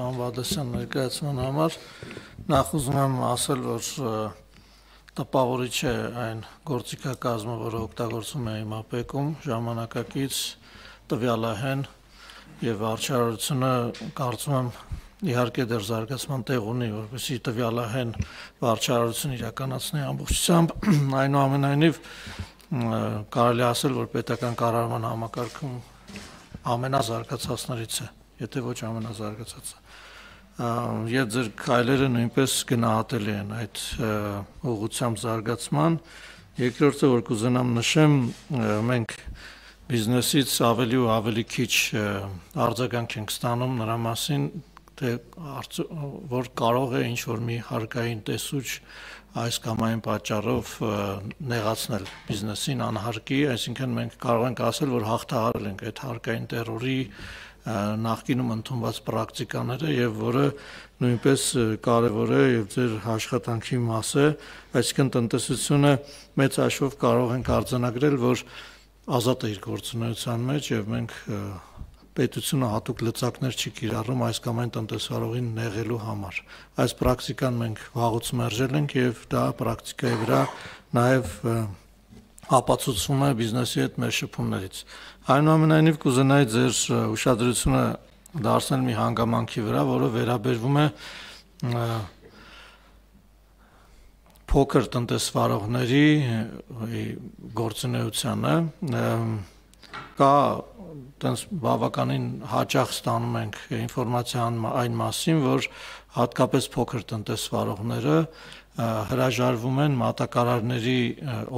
Շահն Վադասյան ներկայացման համար նախ ուզում եմ ասել, որ տպավորիչ է այն գործիքակազմը, որը օգտագործում է իմ ապեկում ժամանակակից տվյալահեն եւ արչարությունը կարծում եմ իհարկե դեռ զարգացման տեղ ունի, որպեսզի տվյալահեն վարչարարությունը իրականացնի ամբողջությամբ, այնուամենայնիվ կարելի ասել, որ պետական կառավարման համակարգում ամենազարգացածներից է, եթե ոչ ամենազարգացածը եւ ձեր քայլերը նույնպես գնահատելի են այդ ուղղությամբ զարգացման։ Երկրորդը, որ կուզենամ նշեմ, մենք բիզնեսից ավելի ու ավելի քիչ արձագանք ենք ստանում նրա մասին, թե որ կարող է ինչ որ մի հարկային տեսուչ այս կամ այն պատճառով նեղացնել բիզնեսին անհարկի, այսինքն մենք կարող ենք ասել, որ հաղթահարել ենք այդ հարկային terror-ի նախկինում ընդունված պրակտիկաները եւ որը նույնպես կարեւոր է եւ ձեր աշխատանքի մաս է, այսինքն տնտեսությունը մեծ հաշվով կարող ենք արձանագրել, որ ազատ է իր գործունեության մեջ եւ մենք պետությունը հատուկ լծակներ չի կիրառում այս կամ այն տնտեսվարողին նեղելու համար։ Այս պրակտիկան մենք վաղուց մերժել ենք եւ դա պրակտիկայի վրա նաեւ և, ապացուցվում է բիզնեսի հետ մեր շփումներից։ Այնուամենայնիվ կուզենայի ձեր ուշադրությունը դարձնել մի հանգամանքի վրա, որը վերաբերվում է փոքր տնտեսվարողների գործունեությանը կա տենց բավականին հաճախ ստանում ենք ինֆորմացիան այն մասին, որ հատկապես փոքր տնտեսվարողները հրաժարվում են մատակարարների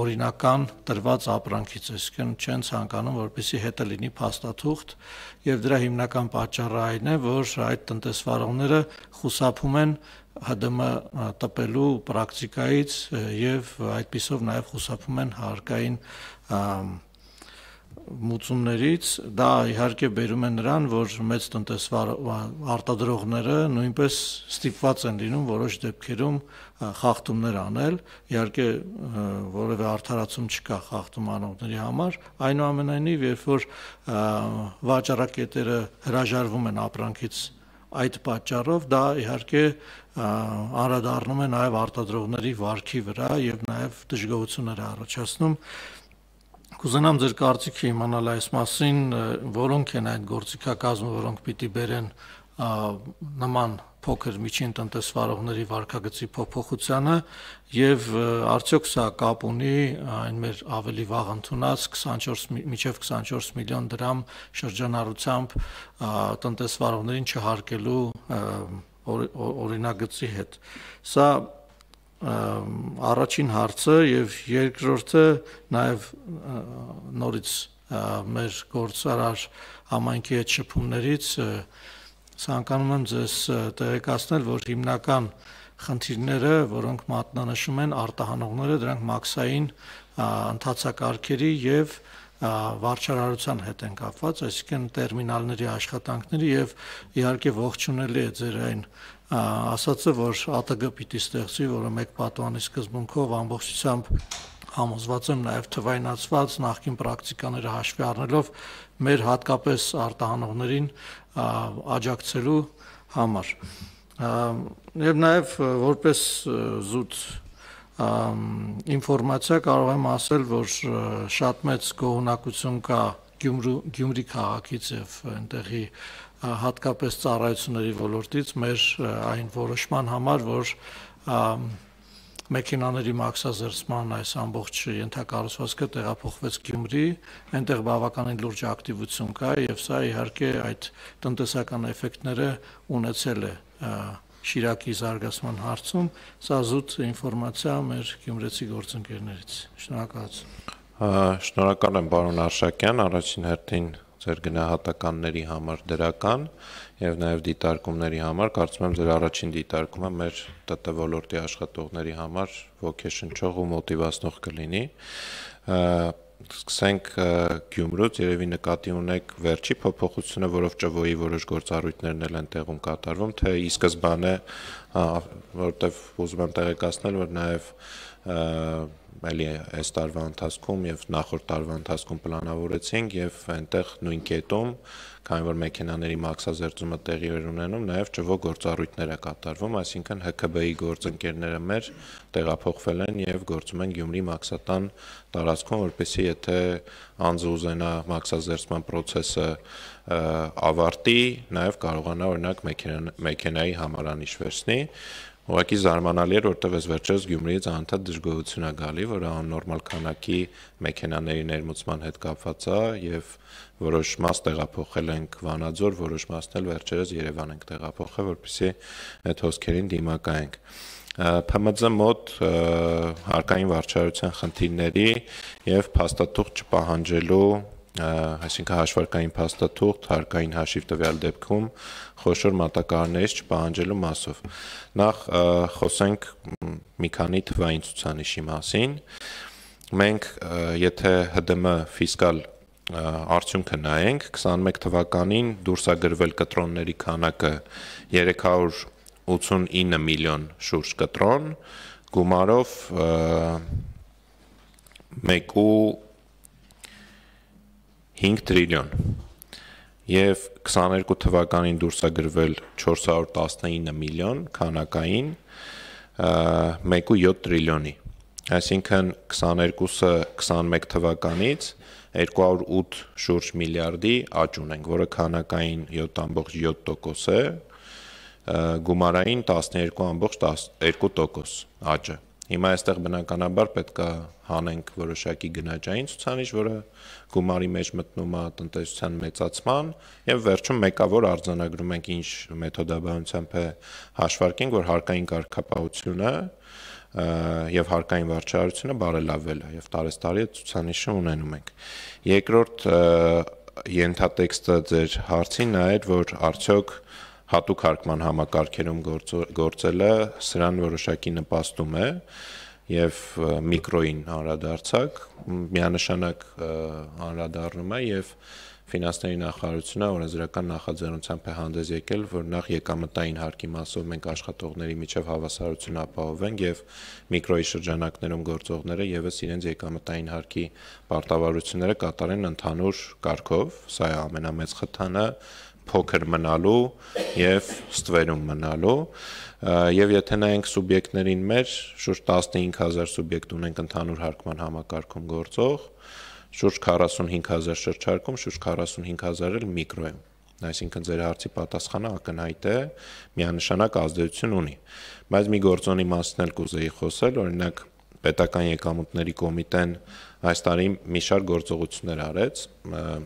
օրինական տրված ապրանքից, այսինքն չեն ցանկանում, որպեսի հետը լինի փաստաթուղթ, եւ դրա հիմնական պատճառը այն է, որ այդ տնտեսվարողները խուսափում են ՀԴՄ տպելու պրակտիկայից եւ այդպիսով նաեւ խուսափում են հարկային մուծումներից դա իհարկե բերում է նրան, որ մեծ տնտեսարտադրողները նույնպես ստիպված են լինում որոշ դեպքերում խախտումներ անել, իհարկե որևէ արդարացում չկա խախտում անողների համար, այնուամենայնիվ երբ որ վաճառակետերը հրաժարվում են ապրանքից այդ պատճառով դա իհարկե անդրադառնում է նաև արտադրողների վարքի վրա եւ նաև դժգոհություններ առաջացնում Կուզենամ ձեր կարծիքը իմանալ այս մասին, որոնք են այդ գործիքակազմը, որոնք պիտի բերեն նման փոքր միջին տնտեսվարողների վարկագծի փոփոխությանը եւ արդյոք սա կապ ունի այն մեր ավելի վաղ ընդունած 24 միջև 24 միլիոն դրամ շրջանառությամբ տնտեսվարողներին չհարկելու օրինագծի հետ։ Սա առաջին հարցը եւ երկրորդը նաեւ նորից մեր գործարար համայնքի հետ շփումներից ցանկանում եմ ձեզ տեղեկացնել, որ հիմնական խնդիրները, որոնք մատնանշում են արտահանողները, դրանք մաքսային ընթացակարգերի եւ և վարչարարության հետ են կապված, այսինքն տերմինալների աշխատանքների եւ իհարկե ողջունելի է ձեր այն ասացը, որ ԱՏԳ պիտի ստեղծի, որը մեկ պատվանի սկզբունքով ամբողջությամբ համոզված եմ նաև թվայնացված նախկին պրակտիկաները հաշվի առնելով մեր հատկապես արտահանողներին աջակցելու համար։ Եվ նաև որպես զուտ ինֆորմացիա կարող եմ ասել, որ շատ մեծ գողնակություն կա Գյումրու Գյումրի քաղաքից եւ այնտեղի հատկապես ծառայությունների ոլորտից մեր այն որոշման համար, որ մեքենաների մաքսազերծման այս ամբողջ ենթակառուցվածքը տեղափոխվեց Գյումրի, այնտեղ բավականին լուրջ ակտիվություն կա եւ սա իհարկե այդ տնտեսական էֆեկտները ունեցել է Շիրակի զարգացման հարցում, սա զուտ ինֆորմացիա մեր գյումրեցի գործընկերներից։ Շնորհակալություն։ Շնորհակալ եմ պարոն Արշակյան, առաջին հերթին ձեր գնահատականների համար դրական եւ նաեւ դիտարկումների համար կարծում եմ ձեր առաջին դիտարկումը մեր ՏՏ ոլորտի աշխատողների համար ոգեշնչող ու մոտիվացնող կլինի սկսենք Գյումրուց, երևի նկատի ունեք վերջի փոփոխությունը, որով ՃՎ-ի որոշ գործառույթներն էլ են տեղում կատարվում, թե ի սկզբանե, որովհետև ուզում եմ տեղեկացնել, որ նաև էլի այս տարվա ընթացքում եւ նախորդ տարվա ընթացքում պլանավորեցինք եւ այնտեղ նույն կետում, քանի որ մեքենաների մաքսազերծումը տեղի էր ունենում, նաեւ ճվո գործառույթներ է կատարվում, այսինքն ՀԿԲ-ի գործընկերները մեր տեղափոխվել են եւ գործում են Գյումրի մաքսատան տարածքում, որպեսզի եթե անձը ուզենա մաքսազերծման process-ը ավարտի, նաեւ կարողանա օրինակ մեքենայի համարանիշ վերցնել Ուղղակի զարմանալի էր, որտեղ այս վերջերս Գյումրիից անդադ դժգոհություն է գալի, որ աննորմալ քանակի մեքենաների ներմուծման հետ կապված է եւ որոշ մաս տեղափոխել ենք Վանաձոր, որոշ մասն էլ վերջերս Երևան ենք տեղափոխել, որպեսզի այդ հոսքերին դիմակայենք։ ՓՄԶ մոտ հարկային վարչարության խնդիրների եւ փաստաթուղթ չպահանջելու այսինքն հաշվարկային փաստաթուղթ, հարկային հաշիվ տվյալ դեպքում խոշոր մատակարարներից չպահանջելու մասով։ Նախ խոսենք մի քանի թվային ցուցանիշի մասին։ Մենք եթե ՀԴՄ ֆիսկալ արդյունքը նայենք 21 թվականին դուրս է գրվել կտրոնների քանակը 389 միլիոն շուրջ կտրոն գումարով 1 5 տրիլիոն։ Եվ 22 թվականին դուրս է գրվել 419 միլիոն քանակային 1.7 տրիլիոնի։ Այսինքն 22-ը 21 թվականից 208 շուրջ միլիարդի աճ ունենք, որը քանակային 7.7% է, գումարային 12.2% աճը։ Հիմա այստեղ բնականաբար պետք է հանենք որոշակի գնաճային ցուցանիշ, որը գումարի մեջ մտնում է տնտեսության մեծացման եւ վերջում մեկավոր արձանագրում ենք ինչ մեթոդաբանությամբ է հաշվարկենք, որ հարկային կարգապահությունը եւ հարկային վարչարությունը բարելավվել է եւ տարեստարի ցուցանիշը ունենում ենք։ Երկրորդ ենթատեքստը ձեր հարցին նայել, որ արդյոք հատուկ հարկման համակարգերում գործ, գործելը սրան որոշակի նպաստում է եւ միկրոին հանրադարձակ միանշանակ հանրադառնում է եւ ֆինանսների նախարարությունը օրենսդրական նախաձեռնությամբ է հանդես եկել, որ նախ եկամտային հարկի մասով մենք աշխատողների միջև հավասարություն ապահովենք եւ միկրոյի շրջանակներում գործողները եւս իրենց եկամտային հարկի պարտավորությունները կատարեն ընդհանուր կարգով, սա է ամենամեծ խթանը փոքր մնալու եւ ստվերում մնալու եւ եթե նայենք սուբյեկտներին մեր շուրջ 15000 սուբյեկտ ունենք ընդհանուր հարկման համակարգում գործող շուրջ 45000 շրջարկում շուրջ 45000 էլ միկրո է այսինքն ձեր հարցի պատասխանը ակնհայտ է միանշանակ ազդեցություն ունի բայց մի գործոնի մասն էլ կուզեի խոսել օրինակ պետական եկամուտների կոմիտեն այս տարի մի շարք գործողություններ արեց և,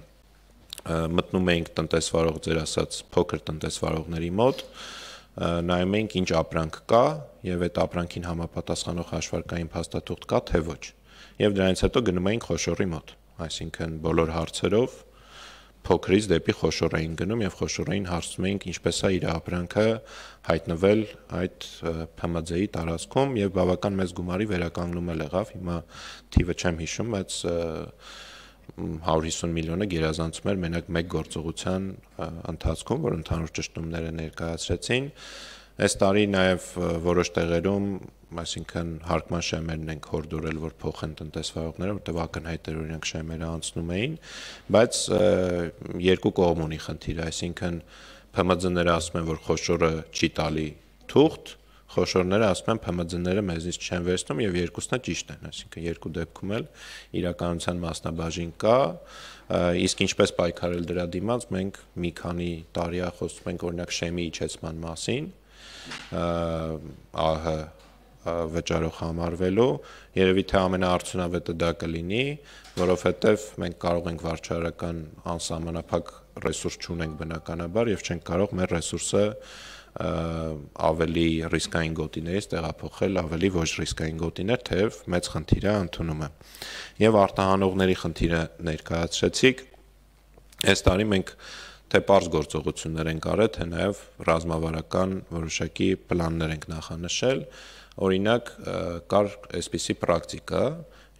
մտնում էինք տնտեսվարող ձեր ասած փոքր տնտեսվարողների մոտ, նայում էինք ինչ ապրանք կա եւ այդ ապրանքին համապատասխանող հաշվարկային փաստաթուղթ կա թե ոչ։ Եվ դրանից հետո գնում էինք խոշորի մոտ, այսինքն բոլոր հարցերով փոքրից դեպի խոշորային գնում եւ խոշորային հարցում էինք ինչպես է իր ապրանքը հայտնվել այդ ՓՄԶ-ի տարածքում եւ բավական մեծ գումարի վերականգնումը եղավ։ Հիմա թիվը չեմ հիշում, բայց 150 միլիոնը գերազանցում էր մենակ մեկ գործողության ընթացքում, որ ընդհանուր ճշտումները ներկայացրեցին։ Այս տարի նաև որոշ տեղերում, այսինքն հարկման շեմերն ենք հորդորել, որ փոխեն տնտեսվարողները, որտեղ ակնհայտ էր օրինակ շեմերը անցնում էին, բայց երկու կողմ ունի խնդիրը, այսինքն ՓՄԶ-ները ասում են, որ խոշորը չի տալի թուղթ, խոշորները ասում են ՓՄԶ-ները մեզից չեն վերցնում եւ երկուսն է ճիշտ են, այսինքն երկու դեպքում էլ իրականության մասնաբաժին կա, իսկ ինչպես պայքարել դրա դիմաց, մենք մի քանի տարի է խոսում ենք օրինակ շեմի իջեցման մասին, ԱՀ վճարող համարվելու, երևի թե ամենաարդյունավետը դա կլինի, որովհետև մենք կարող ենք վարչարական անսահմանափակ ռեսուրս չունենք բնականաբար եւ չենք կարող մեր ռեսուրսը ավելի ռիսկային գոտիներից տեղափոխել ավելի ոչ ռիսկային գոտիներ, թեև մեծ խնդիրը ընդունումը։ Եվ արտահանողների խնդիրը ներկայացրեցիք։ Այս տարի մենք թե པարզ գործողություններ ենք արել, թե նաև ռազմավարական որոշակի պլաններ ենք նախանշել։ Օրինակ, կար այսպիսի պրակտիկա,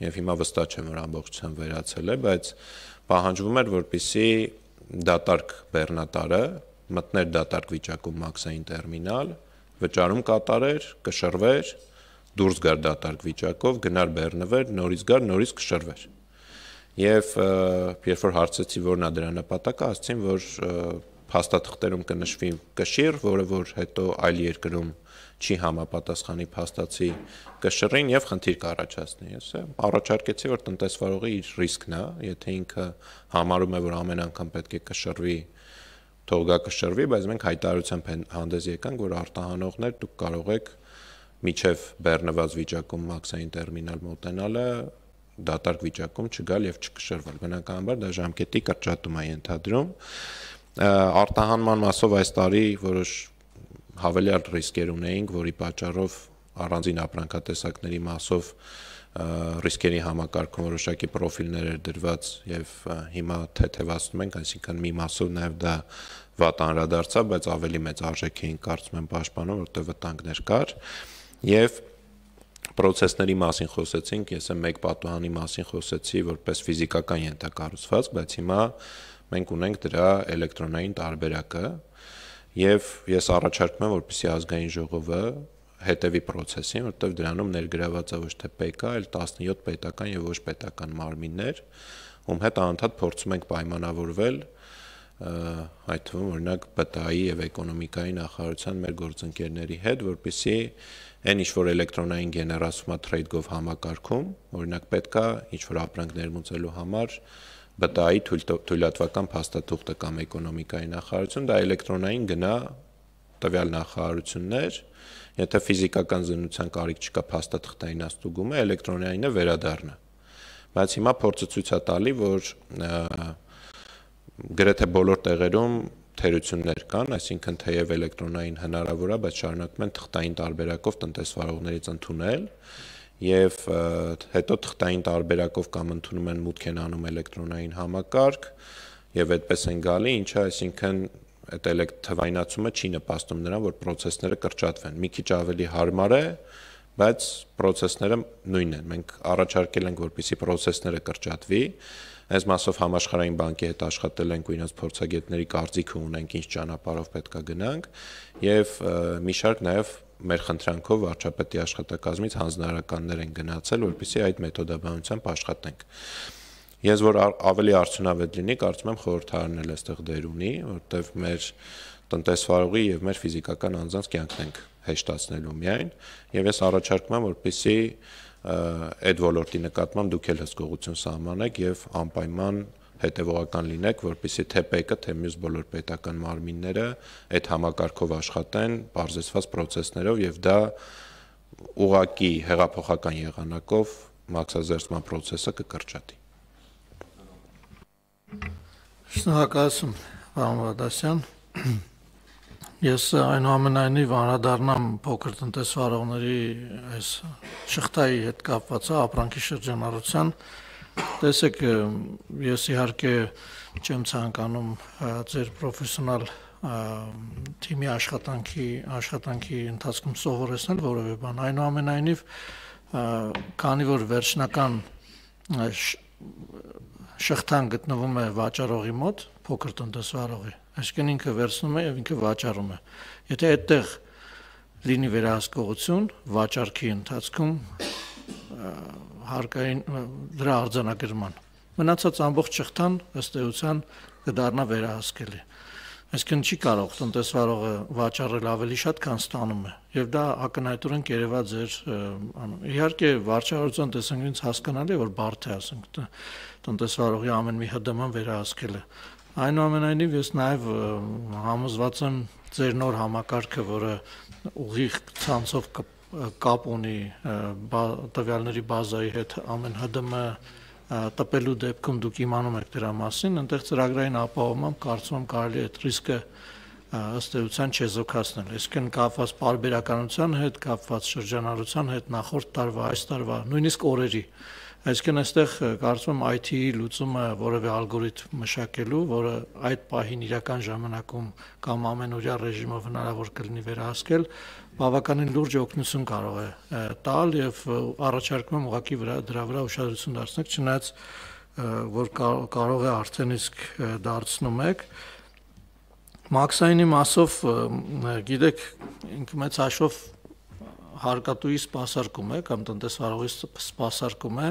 եւ հիմա վստահ չեմ, որ ամբողջությամբ վերացել է, բայց պահանջվում էր, որպիսի դատարկ բեռնատարը մտներ դատարկ վիճակում մաքսային տերմինալ, վճարում կատարեր, կշռվեր, դուրս գար դատարկ վիճակով, գնար բեռնվեր, նորից գար, նորից կշռվեր։ Եվ երբ որ հարցեցի, որն է դրա նպատակը, ասացին, որ փաստաթղթերում կնշվի կշիռ, որը որ հետո այլ երկրում չի համապատասխանի փաստացի կշռին եւ խնդիր կառաջացնի։ Ես առաջարկեցի, որ տնտեսվարողը իր ռիսկն է, եթե ինքը համարում է, որ ամեն անգամ պետք է կշռվի թող գա կշռվի, բայց մենք հայտարարությամբ հանդես եկանք, որ արտահանողներ դուք կարող եք միջև բեռնված վիճակում մաքսային տերմինալ մոտենալը դատարկ վիճակում չգալ եւ չկշռվել։ Բնականաբար դա ժամկետի կրճատում է ենթադրում։ Արտահանման մասով այս տարի որոշ հավելյալ ռիսկեր ունեինք, որի պատճառով առանձին ապրանքատեսակների մասով ռիսկերի համակարգում որոշակի պրոֆիլներ էր դրված եւ հիմա թեթեվացնում ենք, այսինքն մի մասով նաեւ դա վատ անդրադարձա, բայց ավելի մեծ արժեք էին կարծում եմ պաշտպանում, որտեղ վտանգներ կար եւ process-ների մասին խոսեցինք, ես եմ մեկ պատուհանի մասին խոսեցի, որպես ֆիզիկական ենթակառուցված, բայց հիմա մենք ունենք դրա էլեկտրոնային տարբերակը, եւ ես առաջարկում եմ, որպեսզի ազգային ժողովը հետևի process-ին, որտեղ դրանում ներգրաված է ոչ թե PK, այլ 17 պետական եւ ոչ պետական մարմիններ, ում հետ անընդհատ փորձում ենք պայմանավորվել այդ թվում օրինակ ԲՏԱ-ի եւ էկոնոմիկայի նախարարության մեր գործընկերների հետ, որպիսի այն ինչ որ էլեկտրոնային գեներացում է TradeGov համակարգում, օրինակ պետքա ինչ որ ապրանք ներմուծելու համար ԲՏԱ-ի թույլատվական փաստաթուղթը կամ էկոնոմիկայի նախարարություն դա էլեկտրոնային գնա տվյալ նախարարություններ, Եթե ֆիզիկական զննության կարիք չկա փաստաթղթային աստուգումը, էլեկտրոնայինը վերադառնա։ Բայց հիմա փորձը ցույց է տալի, որ գրեթե բոլոր տեղերում թերություններ կան, այսինքն թեև էլեկտրոնային հնարավոր է, բայց շարունակում են թղթային տարբերակով տնտեսվարողներից ընդունել եւ հետո թղթային տարբերակով կամ ընդունում են մուտք են անում էլեկտրոնային համակարգ եւ այդպես են գալի, ինչը այսինքն Այդ էլեկտ թվայնացումը չի նպաստում նրան, որ process-ները կրճատվեն։ Մի քիչ ավելի հարմար է, բայց process-ները նույնն են։ Մենք առաջարկել ենք, որպեսզի process-ները կրճատվի։ Այս մասով համաշխարհային բանկի հետ աշխատել ենք ու իրենց փորձագետների կարծիքը ունենք ինչ ճանապարհով պետքա գնանք եւ մի շարք նաեւ մեր խնդրանքով վարչապետի աշխատակազմից հանձնարարականներ են գնացել, որպեսզի այդ մեթոդաբանությամբ աշխատենք։ Ես որ ավելի արդյունավետ լինի, կարծում եմ խորհրդարանն էլ այստեղ դեր ունի, որտեվ մեր տնտեսվարողի եւ մեր ֆիզիկական անձանց կյանքն ենք հեշտացնելու միայն, եւ ես առաջարկում եմ, որպեսզի այդ ոլորտի նկատմամբ դուք էլ հսկողություն սահմանեք եւ անպայման հետևողական լինեք, որպեսզի թե ՊԵԿ-ը, թե մյուս բոլոր պետական մարմինները այդ համակարգով աշխատեն բարձրացված process-ներով եւ դա ուղակի հեղափոխական եղանակով մաքսազերծման process-ը կկրճատի։ Շնորհակալություն, պարոն Վադասյան։ Ես այնուամենայնիվ անդրադառնամ փոքր տնտեսվարողների այս շղթայի հետ կապված ապրանքի շրջանառության։ Տեսեք, ես իհարկե չեմ ցանկանում ձեր պրոֆեսիոնալ թիմի աշխատանքի աշխատանքի ընթացքում սովորեցնել որևէ բան։ Այնուամենայնիվ, քանի որ վերջնական շղթան գտնվում է վաճառողի մոտ, փոքր տնտեսվարողի, այսինքն ինքը վերցնում է եւ ինքը վաճառում է։ Եթե այդտեղ լինի վերահսկողություն վաճառքի ընթացքում հարկային դրա արձանագրման, մնացած ամբողջ շղթան ըստ էության կդառնա վերահսկելի այսինքն չի կարող տնտեսվարողը վաճառել ավելի շատ, քան ստանում է։ Եվ դա ակնհայտորեն կերևած էր անում։ Իհարկե վարչահարության տեսանկյունից հասկանալի է, որ բարդ է, ասենք, տնտեսվարողի ամեն մի հդման վերահսկելը։ Այնուամենայնիվ ես նաև համոզված եմ ձեր նոր համակարգը, որը ուղիղ ցանցով կապ ունի տվյալների բազայի հետ, ամեն հդմը տպելու դեպքում դուք իմանում եք դրա մասին, այնտեղ ծրագրային ապահովմամբ կարծում եմ կարելի է այդ ռիսկը ըստ էության չեզոքացնել։ Այսինքն կապված բարբերականության հետ, կապված շրջանառության հետ նախորդ տարվա, այս տարվա, նույնիսկ օրերի Այսինքն այստեղ կարծում եմ IT լուծումը որևէ ալգորիթմ մշակելու, որը այդ պահին իրական ժամանակում կամ ամենօրյա ռեժիմով հնարավոր կլինի վերահսկել, բավականին լուրջ օգնություն կարող է տալ եւ առաջարկում եմ ուղղակի վրա դրա վրա ուշադրություն դարձնել, չնայած որ կարող է արդեն իսկ դարձնում եք, մաքսայինի մասով գիտեք ինքը մեծ հաշվով հարկատուի սպասարկում է կամ տնտեսվարողի սպասարկում է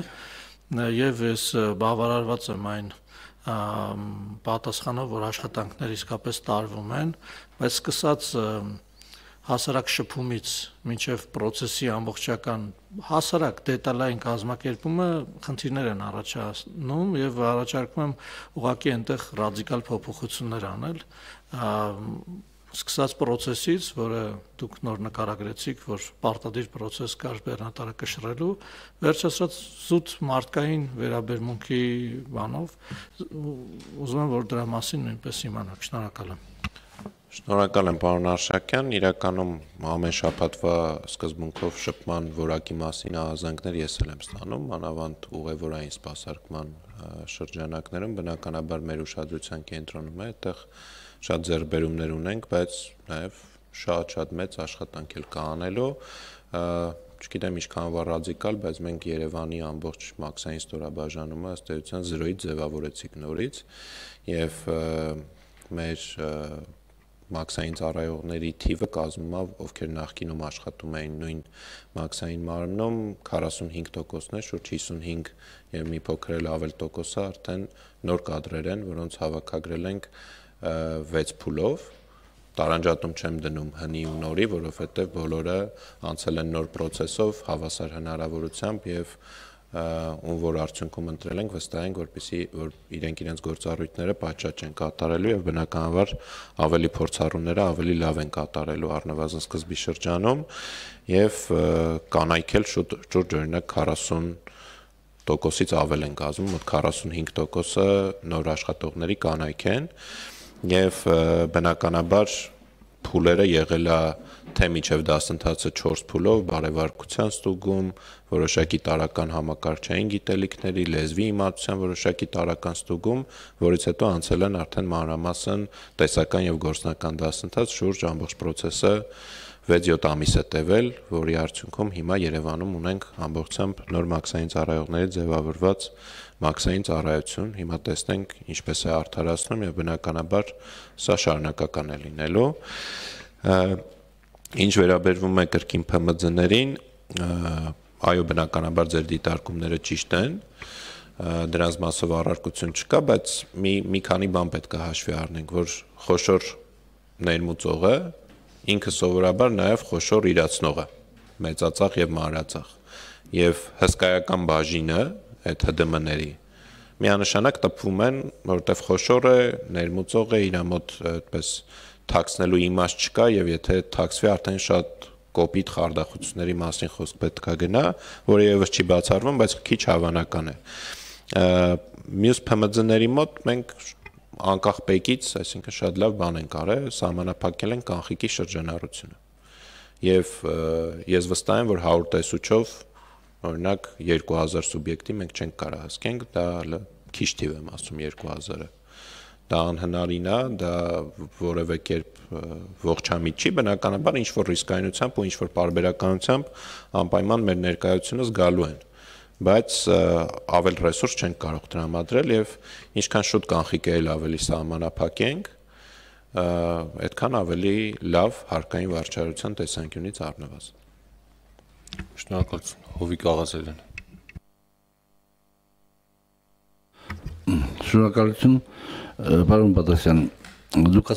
եւ ես բավարարված եմ այն պատասխանով, որ աշխատանքները իսկապես տարվում են, բայց սկսած հասարակ շփումից մինչև process-ի ամբողջական հասարակ դետալային կազմակերպումը խնդիրներ են առաջանում եւ առաջարկում եմ ուղղակի այնտեղ ռադիկալ փոփոխություններ անել սկսած process-ից, որը դուք նոր նկարագրեցիք, որ պարտադիր process կար բեռնատարը կշռելու, վերջացած զուտ մարդկային վերաբերմունքի բանով ուզում եմ որ դրա մասին նույնպես իմանաք։ Շնորհակալ եմ։ Շնորհակալ եմ պարոն Արշակյան, իրականում ամեն շաբաթվա սկզբունքով շփման որակի մասին ահազանգներ ես էլ եմ ստանում, անավանդ ուղևորային սպասարկման շրջանակներում բնականաբար մեր ուշադրության կենտրոնում է այդտեղ շատ ձեռբերումներ ունենք, բայց նաև շատ-շատ մեծ աշխատանք էլ կա անելու չգիտեմ ինչքան ռադիկալ, բայց մենք Երևանի ամբողջ մաքսային ստորաբաժանումը ըստ էության զրոյից ձևավորեցիք նորից եւ մեր մաքսային ծառայողների թիվը կազմում է, ովքեր նախկինում աշխատում էին նույն մաքսային մարմնում 45%-ն է, շուրջ 55 եւ մի փոքր էլ ավել տոկոսը արդեն նոր կadrեր են, որոնց հավաքագրել ենք են, 6 փուլով տարանջատում չեմ դնում հնի ու նորի, որովհետև բոլորը անցել են նոր process-ով, հավասար հնարավորությամբ եւ ում որ արդյունքում ընտրել ենք, վստահ ենք, որպեսի որ իրենք իրենց գործառույթները պատշաճ են կատարելու եւ բնականաբար ավելի փորձառուները ավելի լավ են կատարելու առնվազն սկզբի շրջանում եւ կանայքել շուտ շուրջ օրինակ 40 տոկոսից ավել են գազում, մոտ 45 տոկոսը նոր աշխատողների կանայք են։ Ա, եւ բնականաբար փուլերը եղել է թե միջև դասընթացը 4 փուլով բարևարկության ստուգում, որոշակի տարական համակարգչային գիտելիքների, լեզվի իմացության որոշակի տարական ստուգում, որից հետո անցել են արդեն մանրամասն տեսական եւ գործնական դասընթաց շուրջ ամբողջ process-ը 6-7 ամիս է տևել, որի արդյունքում հիմա Երևանում ունենք ամբողջությամբ նոր մաքսային ծառայողների ձևավորված մաքսային ծառայություն։ Հիմա տեսնենք ինչպես է արդարացնում եւ բնականաբար սա շարունակական է լինելու։ Ինչ վերաբերվում է կրկին ՓՄԶ-ներին, այո, բնականաբար ձեր դիտարկումները ճիշտ են դրանց մասով առարկություն չկա, բայց մի մի քանի բան պետք է հաշվի առնենք, որ խոշոր ներմուծողը ինքը սովորաբար նաև խոշոր իրացնող է, մեծացախ եւ մանրացախ։ Եվ հսկայական բաժինը այդ ՀԴՄ-ների միանշանակ տպվում են, որտեղ խոշոր է, ներմուծող է, իր մոտ այդպես թաքցնելու իմաստ չկա եւ եթե թաքցվի արդեն շատ կոպիտ խարդախությունների մասին խոսք պետքա գնա, որը եւս չի բացառվում, բայց քիչ հավանական է։ Մյուս ՓՄԶ-ների մոտ մենք անկախ պեկից, այսինքն շատ լավ բան են կարել, սահմանափակել են կանխիկի շրջանառությունը։ Եվ ես վստահ եմ, որ 100 տեսուչով օրինակ 2000 սուբյեկտի մենք չենք կարող հասկենք, դա քիչ թիվ եմ ասում 2000-ը դա անհնարին է, դա որևէ կերպ ողջամիտ չի, բնականաբար ինչ որ ռիսկայնությամբ ու ինչ որ բարբերականությամբ անպայման մեր ներկայությունը զգալու են։ Ա, բայց ավել ռեսուրս չենք կարող տրամադրել եւ ինչքան շուտ կանխիկել ավելի սահմանափակենք այդքան ավելի լավ հարկային վարչարության տեսանկյունից առնվազն Շնորհակալություն Հովիկ Աղազելյան Շնորհակալություն պարոն Պատասյան դուք